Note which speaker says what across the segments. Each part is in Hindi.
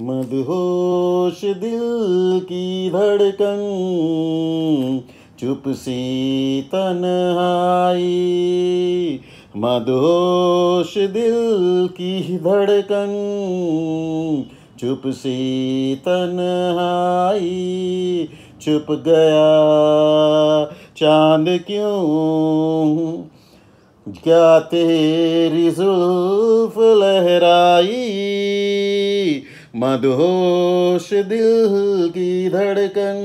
Speaker 1: मदहोश दिल की धड़कन चुप सी तन्हाई मदहोश दिल की धड़कन चुप सी आई चुप गया चांद क्यों क्या तेरी जुल्फ लहराई मदहोश दिल की धड़कन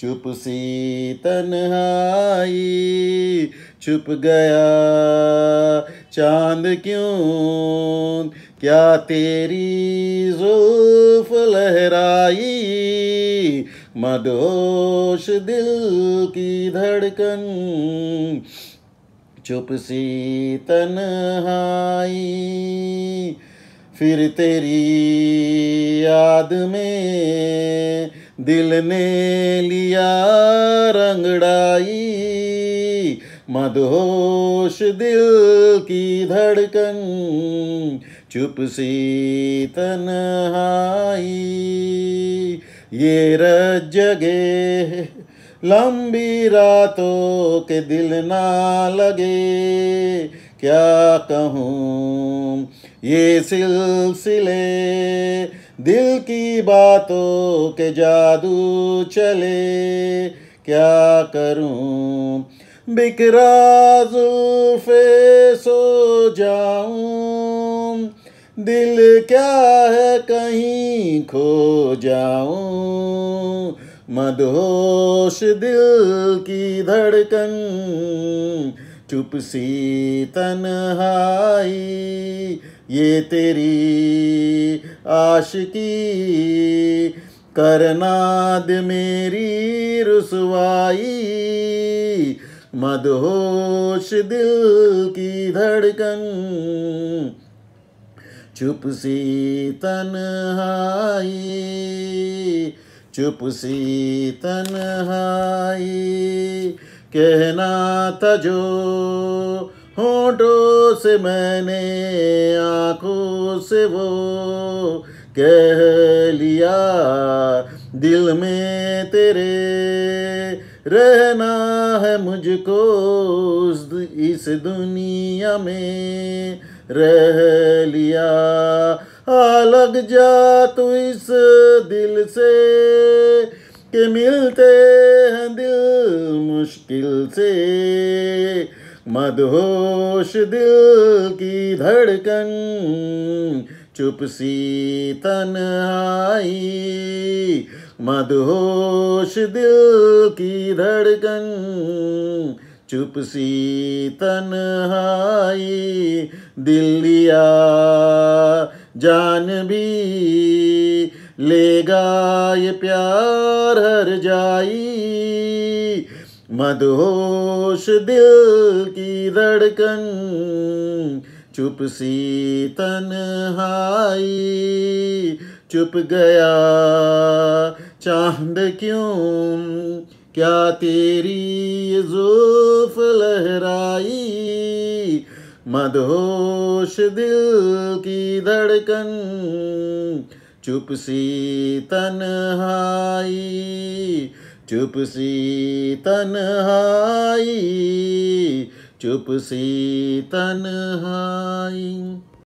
Speaker 1: चुप सी तन्हाई छुप गया चांद क्यों क्या तेरी जुल्फ लहराई मदोश दिल की धड़कन चुप सी तन्हाई फिर तेरी याद में दिल ने लिया रंगड़ाई मदहोश दिल की धड़कन चुप सी तन्हाई ये रज जगे लंबी रातों के दिल ना लगे क्या कहूँ ये सिलसिले दिल की बातों के जादू चले क्या करूं बिकरा फे सो जाऊं दिल क्या है कहीं खो जाऊं मदहोश दिल की धड़कन चुप सी तन्हाई ये तेरी आशिकी करनाद मेरी रसवाई मदहोश दिल की धड़कन चुप सी तन्हाई चुप सी तन्हाई कहना था जो होटो से मैंने आंखों से वो कह लिया दिल में तेरे रहना है मुझको इस दुनिया में रह लिया अलग जा तू इस दिल से के मिलते हैं दिल मुश्किल से मदहोश दिल की धड़कन चुप सी तन आई मदहोश दिल की धड़कन चुप सी तन आई दिलिया जान भी लेगा ये प्यार हर जाई मदहोश दिल की धड़कन चुप सी तन्हाई चुप गया चांद क्यों क्या तेरी जोफ लहराई मदहोश दिल की धड़कन चुप सी तन्हाई चुप सी तन आय सी तन हाई